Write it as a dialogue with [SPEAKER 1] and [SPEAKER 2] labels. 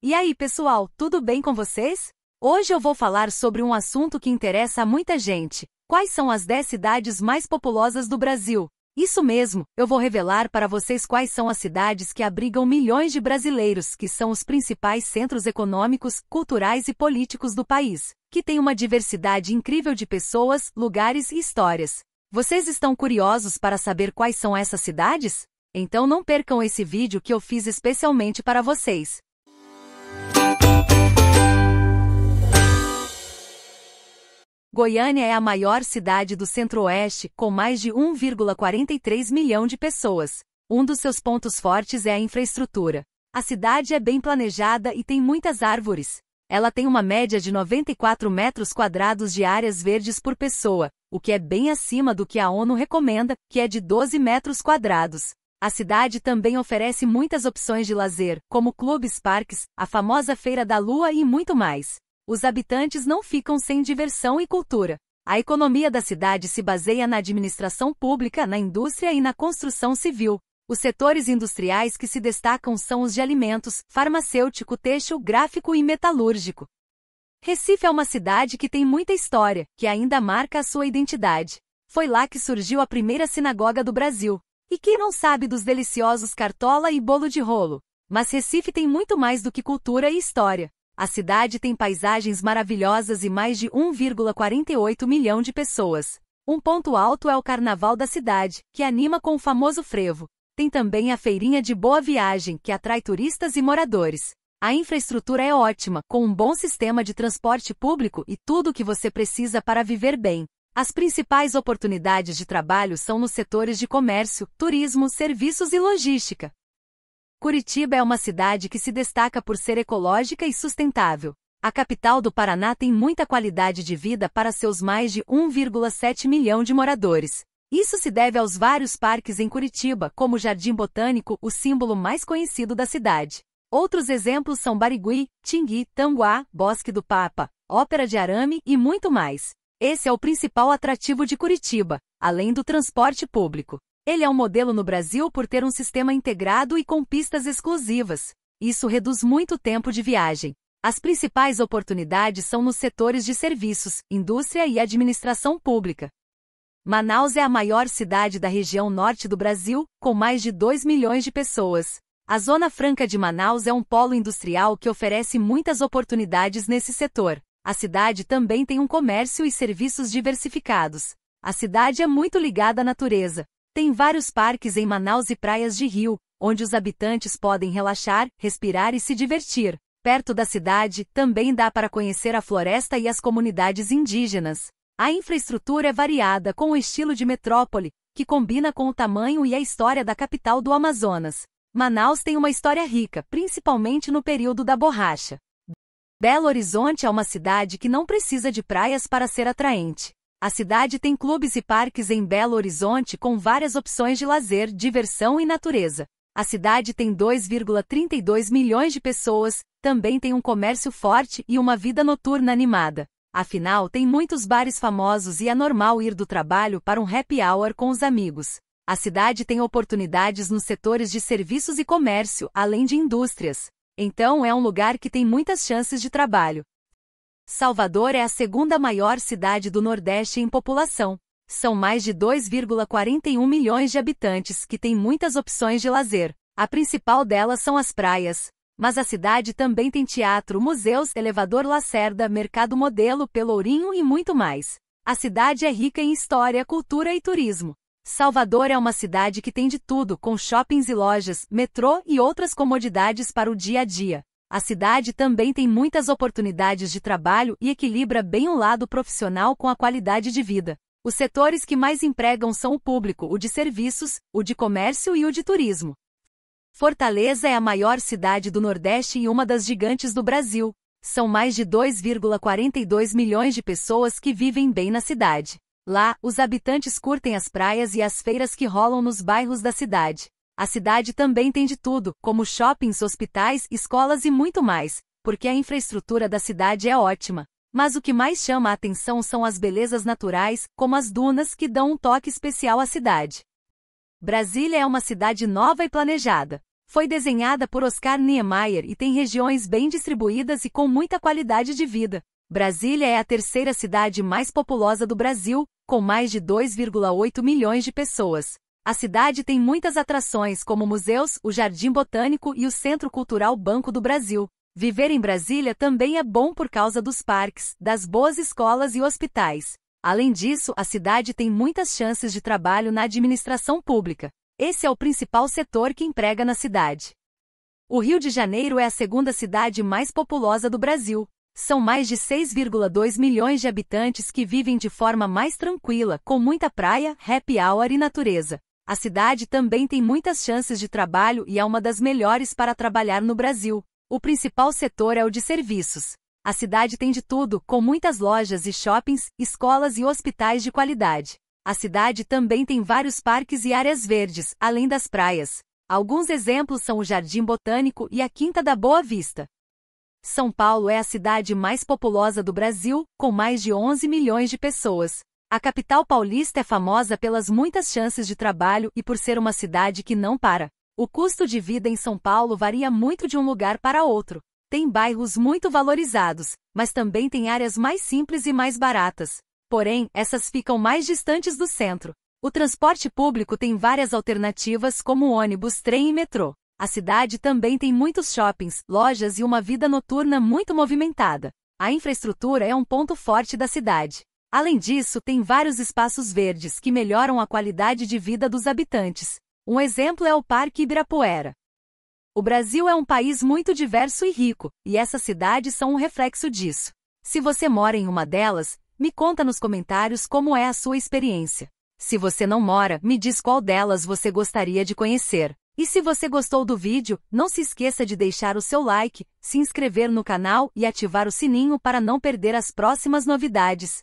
[SPEAKER 1] E aí, pessoal, tudo bem com vocês? Hoje eu vou falar sobre um assunto que interessa a muita gente. Quais são as 10 cidades mais populosas do Brasil? Isso mesmo, eu vou revelar para vocês quais são as cidades que abrigam milhões de brasileiros, que são os principais centros econômicos, culturais e políticos do país, que tem uma diversidade incrível de pessoas, lugares e histórias. Vocês estão curiosos para saber quais são essas cidades? Então não percam esse vídeo que eu fiz especialmente para vocês. Goiânia é a maior cidade do Centro-Oeste, com mais de 1,43 milhão de pessoas. Um dos seus pontos fortes é a infraestrutura. A cidade é bem planejada e tem muitas árvores. Ela tem uma média de 94 metros quadrados de áreas verdes por pessoa, o que é bem acima do que a ONU recomenda, que é de 12 metros quadrados. A cidade também oferece muitas opções de lazer, como clubes, parques, a famosa Feira da Lua e muito mais os habitantes não ficam sem diversão e cultura. A economia da cidade se baseia na administração pública, na indústria e na construção civil. Os setores industriais que se destacam são os de alimentos, farmacêutico, têxtil, gráfico e metalúrgico. Recife é uma cidade que tem muita história, que ainda marca a sua identidade. Foi lá que surgiu a primeira sinagoga do Brasil. E quem não sabe dos deliciosos cartola e bolo de rolo? Mas Recife tem muito mais do que cultura e história. A cidade tem paisagens maravilhosas e mais de 1,48 milhão de pessoas. Um ponto alto é o Carnaval da cidade, que anima com o famoso frevo. Tem também a Feirinha de Boa Viagem, que atrai turistas e moradores. A infraestrutura é ótima, com um bom sistema de transporte público e tudo o que você precisa para viver bem. As principais oportunidades de trabalho são nos setores de comércio, turismo, serviços e logística. Curitiba é uma cidade que se destaca por ser ecológica e sustentável. A capital do Paraná tem muita qualidade de vida para seus mais de 1,7 milhão de moradores. Isso se deve aos vários parques em Curitiba, como o Jardim Botânico, o símbolo mais conhecido da cidade. Outros exemplos são Barigui, Tingui, Tanguá, Bosque do Papa, Ópera de Arame e muito mais. Esse é o principal atrativo de Curitiba, além do transporte público. Ele é um modelo no Brasil por ter um sistema integrado e com pistas exclusivas. Isso reduz muito o tempo de viagem. As principais oportunidades são nos setores de serviços, indústria e administração pública. Manaus é a maior cidade da região norte do Brasil, com mais de 2 milhões de pessoas. A Zona Franca de Manaus é um polo industrial que oferece muitas oportunidades nesse setor. A cidade também tem um comércio e serviços diversificados. A cidade é muito ligada à natureza, tem vários parques em Manaus e praias de rio, onde os habitantes podem relaxar, respirar e se divertir. Perto da cidade, também dá para conhecer a floresta e as comunidades indígenas. A infraestrutura é variada com o estilo de metrópole, que combina com o tamanho e a história da capital do Amazonas. Manaus tem uma história rica, principalmente no período da borracha. Belo Horizonte é uma cidade que não precisa de praias para ser atraente. A cidade tem clubes e parques em Belo Horizonte com várias opções de lazer, diversão e natureza. A cidade tem 2,32 milhões de pessoas, também tem um comércio forte e uma vida noturna animada. Afinal, tem muitos bares famosos e é normal ir do trabalho para um happy hour com os amigos. A cidade tem oportunidades nos setores de serviços e comércio, além de indústrias. Então é um lugar que tem muitas chances de trabalho. Salvador é a segunda maior cidade do Nordeste em população. São mais de 2,41 milhões de habitantes que têm muitas opções de lazer. A principal delas são as praias, mas a cidade também tem teatro, museus, elevador Lacerda, mercado modelo, Pelourinho e muito mais. A cidade é rica em história, cultura e turismo. Salvador é uma cidade que tem de tudo, com shoppings e lojas, metrô e outras comodidades para o dia a dia. A cidade também tem muitas oportunidades de trabalho e equilibra bem o lado profissional com a qualidade de vida. Os setores que mais empregam são o público, o de serviços, o de comércio e o de turismo. Fortaleza é a maior cidade do Nordeste e uma das gigantes do Brasil. São mais de 2,42 milhões de pessoas que vivem bem na cidade. Lá, os habitantes curtem as praias e as feiras que rolam nos bairros da cidade. A cidade também tem de tudo, como shoppings, hospitais, escolas e muito mais, porque a infraestrutura da cidade é ótima. Mas o que mais chama a atenção são as belezas naturais, como as dunas, que dão um toque especial à cidade. Brasília é uma cidade nova e planejada. Foi desenhada por Oscar Niemeyer e tem regiões bem distribuídas e com muita qualidade de vida. Brasília é a terceira cidade mais populosa do Brasil, com mais de 2,8 milhões de pessoas. A cidade tem muitas atrações como museus, o Jardim Botânico e o Centro Cultural Banco do Brasil. Viver em Brasília também é bom por causa dos parques, das boas escolas e hospitais. Além disso, a cidade tem muitas chances de trabalho na administração pública. Esse é o principal setor que emprega na cidade. O Rio de Janeiro é a segunda cidade mais populosa do Brasil. São mais de 6,2 milhões de habitantes que vivem de forma mais tranquila, com muita praia, happy hour e natureza. A cidade também tem muitas chances de trabalho e é uma das melhores para trabalhar no Brasil. O principal setor é o de serviços. A cidade tem de tudo, com muitas lojas e shoppings, escolas e hospitais de qualidade. A cidade também tem vários parques e áreas verdes, além das praias. Alguns exemplos são o Jardim Botânico e a Quinta da Boa Vista. São Paulo é a cidade mais populosa do Brasil, com mais de 11 milhões de pessoas. A capital paulista é famosa pelas muitas chances de trabalho e por ser uma cidade que não para. O custo de vida em São Paulo varia muito de um lugar para outro. Tem bairros muito valorizados, mas também tem áreas mais simples e mais baratas. Porém, essas ficam mais distantes do centro. O transporte público tem várias alternativas, como ônibus, trem e metrô. A cidade também tem muitos shoppings, lojas e uma vida noturna muito movimentada. A infraestrutura é um ponto forte da cidade. Além disso, tem vários espaços verdes que melhoram a qualidade de vida dos habitantes. Um exemplo é o Parque Ibirapuera. O Brasil é um país muito diverso e rico, e essas cidades são um reflexo disso. Se você mora em uma delas, me conta nos comentários como é a sua experiência. Se você não mora, me diz qual delas você gostaria de conhecer. E se você gostou do vídeo, não se esqueça de deixar o seu like, se inscrever no canal e ativar o sininho para não perder as próximas novidades.